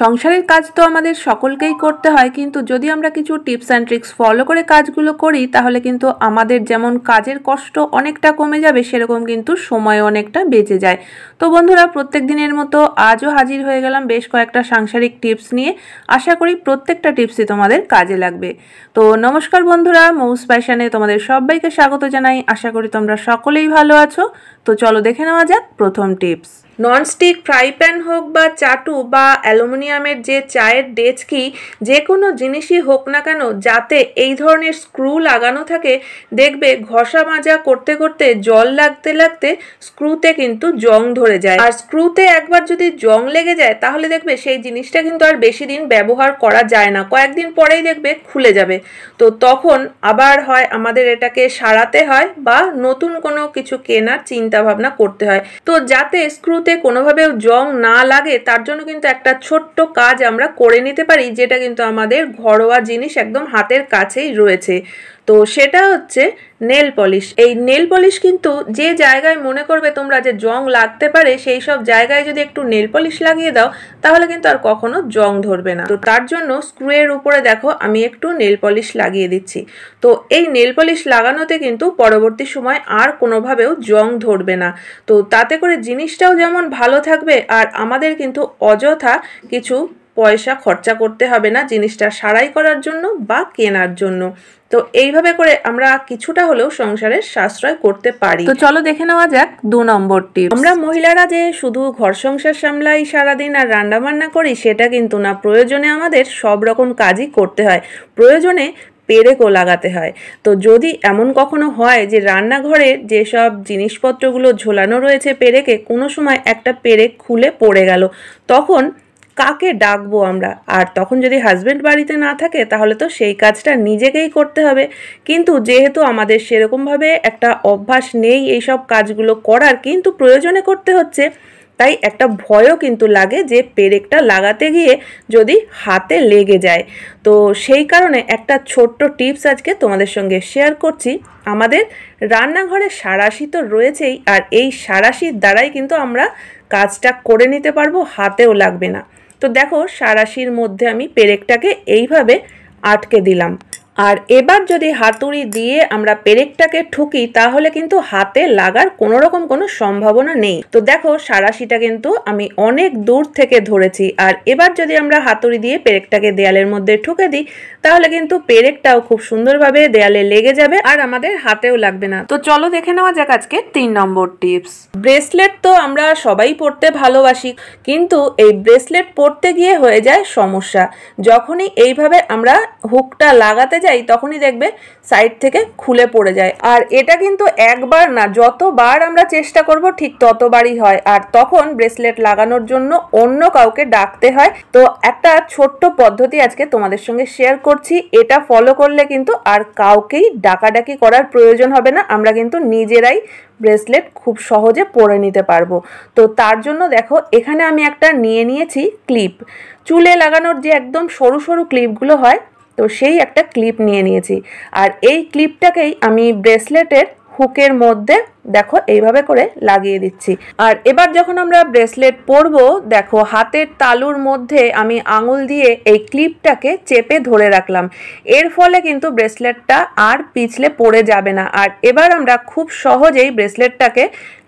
সংসারের কাজ তো আমাদের সকলকেই করতে হয় কিন্তু যদি আমরা কিছু টিপস অ্যান্ড ট্রিক্স ফলো করে কাজগুলো করি তাহলে কিন্তু আমাদের যেমন কাজের কষ্ট অনেকটা কমে যাবে সেরকম কিন্তু সময় অনেকটা বেঁচে যায় তো বন্ধুরা প্রত্যেক দিনের মতো আজও হাজির হয়ে গেলাম বেশ কয়েকটা সাংসারিক টিপস নিয়ে আশা করি প্রত্যেকটা টিপসই তোমাদের কাজে লাগবে তো নমস্কার বন্ধুরা মৌস প্যাশানে তোমাদের সবাইকে স্বাগত জানাই আশা করি তোমরা সকলেই ভালো আছো তো চলো দেখে নেওয়া যাক প্রথম টিপস ননস্টিক ফ্রাই প্যান হোক বা চাটু বা অ্যালুমিনিয়ামের যে চায়ের ডেচকি যে কোনো জিনিসই হোক না কেন যাতে এই ধরনের স্ক্রু লাগানো থাকে দেখবে ঘষা মাজা করতে করতে জল লাগতে লাগতে স্ক্রুতে কিন্তু জং ধরে যায় আর স্ক্রুতে একবার যদি জং লেগে যায় তাহলে দেখবে সেই জিনিসটা কিন্তু আর বেশি দিন ব্যবহার করা যায় না কয়েকদিন পরেই দেখবে খুলে যাবে তো তখন আবার হয় আমাদের এটাকে সারাতে হয় বা নতুন কোনো কিছু কেনার চিন্তা ভাবনা করতে হয় তো যাতে স্ক্রু আলুতে কোনোভাবে জং না লাগে তার জন্য কিন্তু একটা ছোট্ট কাজ আমরা করে নিতে পারি যেটা কিন্তু আমাদের ঘরোয়া জিনিস একদম হাতের কাছেই রয়েছে তো সেটা হচ্ছে নেল পলিশ এই নেল পলিশ কিন্তু যে জায়গায় মনে করবে তোমরা যে জং লাগতে পারে সেই সব জায়গায় যদি একটু নেল পলিশ লাগিয়ে দাও তাহলে কিন্তু আর কখনো জং ধরবে না তো তার জন্য স্ক্রুয়ের উপরে দেখো আমি একটু নেল পলিশ লাগিয়ে দিচ্ছি তো এই নেল পলিশ লাগানোতে কিন্তু পরবর্তী সময় আর কোনোভাবেও জং ধরবে না তো তাতে করে জিনিসটাও যেমন ভালো থাকবে আর আমাদের কিন্তু অযথা কিছু পয়সা খরচা করতে হবে না জিনিসটা সারাই করার জন্য বা কেনার জন্য তো এইভাবে করে আমরা কিছুটা হলেও সংসারের সাশ্রয় করতে পারি তো চলো দেখে নেওয়া যাক দু নম্বর টিপ আমরা মহিলারা যে শুধু ঘর সংসার সামলাই সারাদিন আর রান্না বান্না করি সেটা কিন্তু না প্রয়োজনে আমাদের সব রকম কাজই করতে হয় প্রয়োজনে পেরেকও লাগাতে হয় তো যদি এমন কখনো হয় যে রান্নাঘরে যেসব জিনিসপত্রগুলো ঝোলানো রয়েছে পেরেকে কোনো সময় একটা পেরেক খুলে পড়ে গেল তখন কাকে ডাকবো আমরা আর তখন যদি হাজব্যান্ড বাড়িতে না থাকে তাহলে তো সেই কাজটা নিজেকেই করতে হবে কিন্তু যেহেতু আমাদের সেরকমভাবে একটা অভ্যাস নেই এই সব কাজগুলো করার কিন্তু প্রয়োজনে করতে হচ্ছে তাই একটা ভয়ও কিন্তু লাগে যে পেরেকটা লাগাতে গিয়ে যদি হাতে লেগে যায় তো সেই কারণে একটা ছোট্ট টিপস আজকে তোমাদের সঙ্গে শেয়ার করছি আমাদের রান্নাঘরে সারাশি তো রয়েছেই আর এই সারাশির দ্বারাই কিন্তু আমরা কাজটা করে নিতে পারবো হাতেও লাগবে না তো দেখো সারাশির মধ্যে আমি পেরেকটাকে এইভাবে আটকে দিলাম আর এবার যদি হাতুড়ি দিয়ে আমরা পেরেকটাকে ঠুকি তাহলে কিন্তু হাতে লাগার কোনো রকম কোনো সম্ভাবনা নেই তো দেখো সারাশিটা কিন্তু আমি অনেক দূর থেকে ধরেছি আর এবার যদি আমরা হাতুড়ি দিয়ে পেরেকটাকে দেয়ালের মধ্যে ঠুকে দিই তাহলে কিন্তু পেরেকটাও খুব সুন্দরভাবে দেয়ালে লেগে যাবে আর আমাদের হাতেও লাগবে না তো চলো দেখে নেওয়া যাক আজকে তিন নম্বর টিপস ব্রেসলেট তো আমরা সবাই পড়তে ভালোবাসি কিন্তু এই ব্রেসলেট পড়তে গিয়ে হয়ে যায় সমস্যা যখনই এইভাবে আমরা হুকটা লাগাতে যাই তখনই দেখবে সাইড থেকে খুলে পড়ে যায় আর এটা কিন্তু একবার না যতবার আমরা চেষ্টা করব ঠিক ততবারই হয় আর তখন ব্রেসলেট লাগানোর জন্য অন্য কাউকে ডাকতে হয় তো একটা ছোট্ট পদ্ধতি আজকে তোমাদের সঙ্গে শেয়ার করছি এটা ফলো করলে কিন্তু আর কাউকেই ডাকাডাকি করার প্রয়োজন হবে না আমরা কিন্তু নিজেরাই ব্রেসলেট খুব সহজে পরে নিতে পারবো তো তার জন্য দেখো এখানে আমি একটা নিয়ে নিয়েছি ক্লিপ চুলে লাগানোর যে একদম সরু সরু ক্লিপগুলো হয় তো সেই একটা ক্লিপ নিয়ে নিয়েছি আর এই ক্লিপটাকেই আমি ব্রেসলেটের হুকের মধ্যে দেখো এইভাবে করে লাগিয়ে দিচ্ছি আর এবার যখন আমরা ব্রেসলেট পরব দেখো হাতের তালুর মধ্যে আমি আঙুল দিয়ে এই ক্লিপটাকে চেপে ধরে রাখলাম এর ফলে কিন্তু ব্রেসলেটটা আর পিছলে পড়ে যাবে না আর এবার আমরা খুব সহজেই ব্রেসলেটটাকে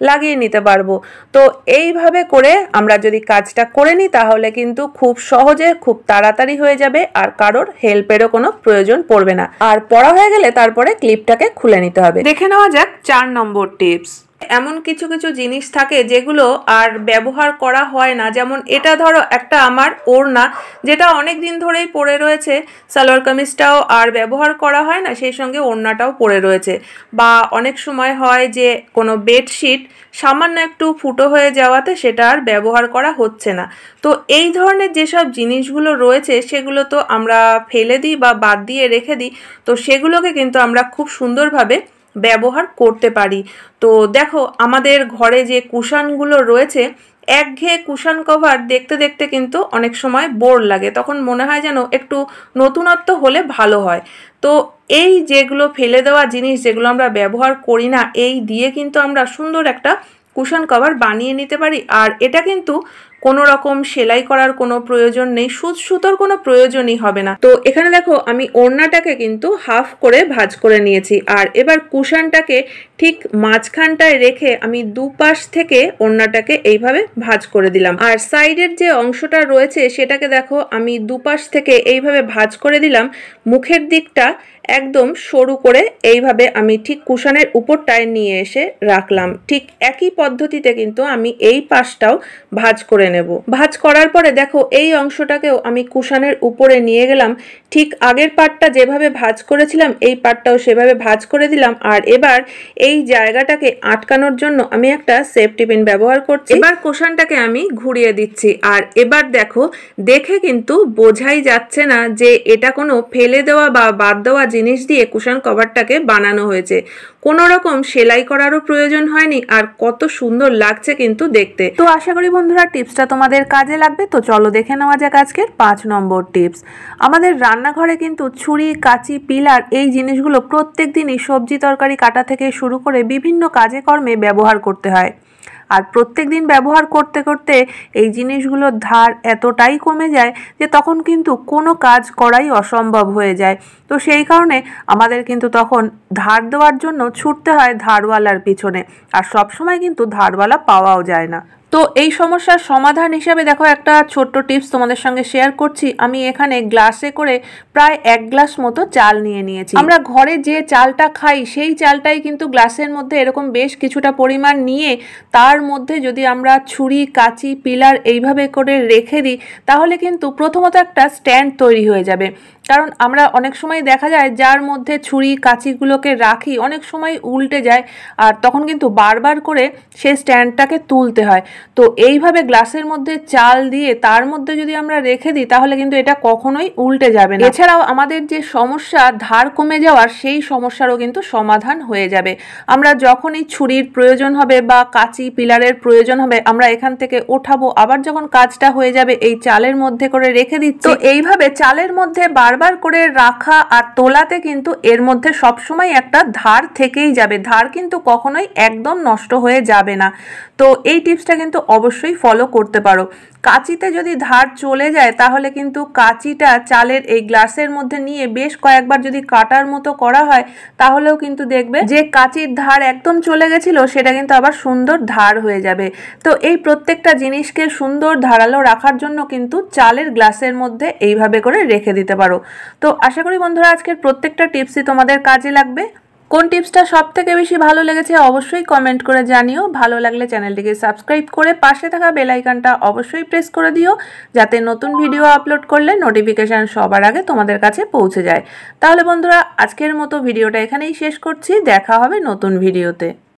লাগিয়ে নিতে পারবো তো এইভাবে করে আমরা যদি কাজটা করে নিই তাহলে কিন্তু খুব সহজে খুব তাড়াতাড়ি হয়ে যাবে আর কারোর হেল্পেরও কোনো প্রয়োজন পড়বে না আর পড়া হয়ে গেলে তারপরে ক্লিপটাকে খুলে নিতে হবে দেখে নেওয়া যাক চার নম্বরটি টিপস এমন কিছু কিছু জিনিস থাকে যেগুলো আর ব্যবহার করা হয় না যেমন এটা ধরো একটা আমার ওড়না যেটা অনেক দিন ধরেই পড়ে রয়েছে সালোয়ার কামিজটাও আর ব্যবহার করা হয় না সেই সঙ্গে ওড়নাটাও পড়ে রয়েছে বা অনেক সময় হয় যে কোনো বেডশিট সামান্য একটু ফুটো হয়ে যাওয়াতে সেটা আর ব্যবহার করা হচ্ছে না তো এই ধরনের যেসব জিনিসগুলো রয়েছে সেগুলো তো আমরা ফেলে দিই বা বাদ দিয়ে রেখে দিই তো সেগুলোকে কিন্তু আমরা খুব সুন্দরভাবে ব্যবহার করতে পারি তো দেখো আমাদের ঘরে যে কুশানগুলো রয়েছে একঘেয়ে কুশান কভার দেখতে দেখতে কিন্তু অনেক সময় বোর লাগে তখন মনে হয় যেন একটু নতুনত্ব হলে ভালো হয় তো এই যেগুলো ফেলে দেওয়া জিনিস যেগুলো আমরা ব্যবহার করি না এই দিয়ে কিন্তু আমরা সুন্দর একটা কুশন কভার বানিয়ে নিতে পারি আর এটা কিন্তু কোনো রকম সেলাই করার কোনো প্রয়োজন নেই সুত সুতোর কোনো প্রয়োজনই হবে না তো এখানে দেখো আমি ওড়নাটাকে কিন্তু হাফ করে ভাজ করে নিয়েছি আর এবার কুশানটাকে ঠিক মাঝখানটায় রেখে আমি দুপাশ থেকে ওড়নাটাকে এইভাবে ভাজ করে দিলাম আর সাইডের যে অংশটা রয়েছে সেটাকে দেখো আমি দুপাশ থেকে এইভাবে ভাজ করে দিলাম মুখের দিকটা একদম সরু করে এইভাবে আমি ঠিক কুশানের উপরটায় নিয়ে এসে রাখলাম ঠিক একই পদ্ধতিতে কিন্তু আমি এই পাশটাও ভাজ করে নেব ভাজ করার পরে দেখো এই অংশটাকেও আমি কুশানের উপরে নিয়ে গেলাম ঠিক আগের পাটটা যেভাবে ভাজ করেছিলাম এই পাটটাও সেভাবে ভাজ করে দিলাম আর এবার এই জায়গাটাকে আটকানোর জন্য আমি একটা সেফটি পিন ব্যবহার করছি এবার কুশানটাকে আমি ঘুরিয়ে দিচ্ছি আর এবার দেখো দেখে কিন্তু বোঝাই যাচ্ছে না যে এটা কোনো ফেলে দেওয়া বা বাদ দেওয়া জিনিস দিয়ে কুশান কভারটাকে বানানো হয়েছে কোনো রকম সেলাই করারও প্রয়োজন হয়নি আর কত সুন্দর লাগছে কিন্তু দেখতে তো আশা করি বন্ধুরা টিপস টিপসটা তোমাদের কাজে লাগবে তো চলো দেখে নেওয়া যাক আজকের পাঁচ নম্বর টিপস আমাদের রান্নাঘরে কিন্তু ছুরি কাঁচি পিলার এই জিনিসগুলো প্রত্যেক দিনই সবজি তরকারি কাটা থেকে শুরু করে বিভিন্ন কাজে কর্মে ব্যবহার করতে হয় আর প্রত্যেক দিন ব্যবহার করতে করতে এই জিনিসগুলোর ধার এতটাই কমে যায় যে তখন কিন্তু কোনো কাজ করাই অসম্ভব হয়ে যায় তো সেই কারণে আমাদের কিন্তু তখন ধার দেওয়ার জন্য ছুটতে হয় ধারওয়ালার পিছনে আর সবসময় কিন্তু ধারওয়ালা পাওয়াও যায় না তো এই সমস্যার সমাধান হিসাবে দেখো একটা ছোট্ট টিপস তোমাদের সঙ্গে শেয়ার করছি আমি এখানে গ্লাসে করে প্রায় এক গ্লাস মতো চাল নিয়ে নিয়েছি আমরা ঘরে যে চালটা খাই সেই চালটাই কিন্তু গ্লাসের মধ্যে এরকম বেশ কিছুটা পরিমাণ নিয়ে তার মধ্যে যদি আমরা ছুরি কাঁচি পিলার এইভাবে করে রেখে দিই তাহলে কিন্তু প্রথমত একটা স্ট্যান্ড তৈরি হয়ে যাবে কারণ আমরা অনেক সময় দেখা যায় যার মধ্যে ছুরি কাঁচিগুলোকে রাখি অনেক সময় উল্টে যায় আর তখন কিন্তু বারবার করে সেই স্ট্যান্ডটাকে তুলতে হয় তো এইভাবে গ্লাসের মধ্যে চাল দিয়ে তার মধ্যে যদি আমরা রেখে দিই তাহলে কিন্তু এটা কখনোই উল্টে যাবে না এছাড়াও আমাদের যে সমস্যা ধার কমে যাওয়ার সেই সমস্যারও কিন্তু সমাধান হয়ে যাবে আমরা যখনই ছুরির প্রয়োজন হবে বা কাঁচি পিলারের প্রয়োজন হবে আমরা এখান থেকে ওঠাবো আবার যখন কাজটা হয়ে যাবে এই চালের মধ্যে করে রেখে দিচ্ছি তো এইভাবে চালের মধ্যে বার বারবার করে রাখা আর তোলাতে কিন্তু এর মধ্যে সবসময় একটা ধার থেকেই যাবে ধার কিন্তু কখনোই একদম নষ্ট হয়ে যাবে না তো এই টিপসটা কিন্তু অবশ্যই ফলো করতে পারো কাঁচিতে যদি ধার চলে যায় তাহলে কিন্তু কাঁচিটা চালের এই গ্লাসের মধ্যে নিয়ে বেশ কয়েকবার যদি কাটার মতো করা হয় তাহলেও কিন্তু দেখবে যে কাঁচির ধার একদম চলে গেছিল সেটা কিন্তু আবার সুন্দর ধার হয়ে যাবে তো এই প্রত্যেকটা জিনিসকে সুন্দর ধারালো রাখার জন্য কিন্তু চালের গ্লাসের মধ্যে এইভাবে করে রেখে দিতে পারো তো আশা করি বন্ধুরা আজকের প্রত্যেকটা টিপসই তোমাদের কাজে লাগবে কোন টিপসটা সব থেকে বেশি ভালো লেগেছে অবশ্যই কমেন্ট করে জানিও ভালো লাগলে চ্যানেলটিকে সাবস্ক্রাইব করে পাশে থাকা বেলাইকানটা অবশ্যই প্রেস করে দিও যাতে নতুন ভিডিও আপলোড করলে নোটিফিকেশান সবার আগে তোমাদের কাছে পৌঁছে যায় তাহলে বন্ধুরা আজকের মতো ভিডিওটা এখানেই শেষ করছি দেখা হবে নতুন ভিডিওতে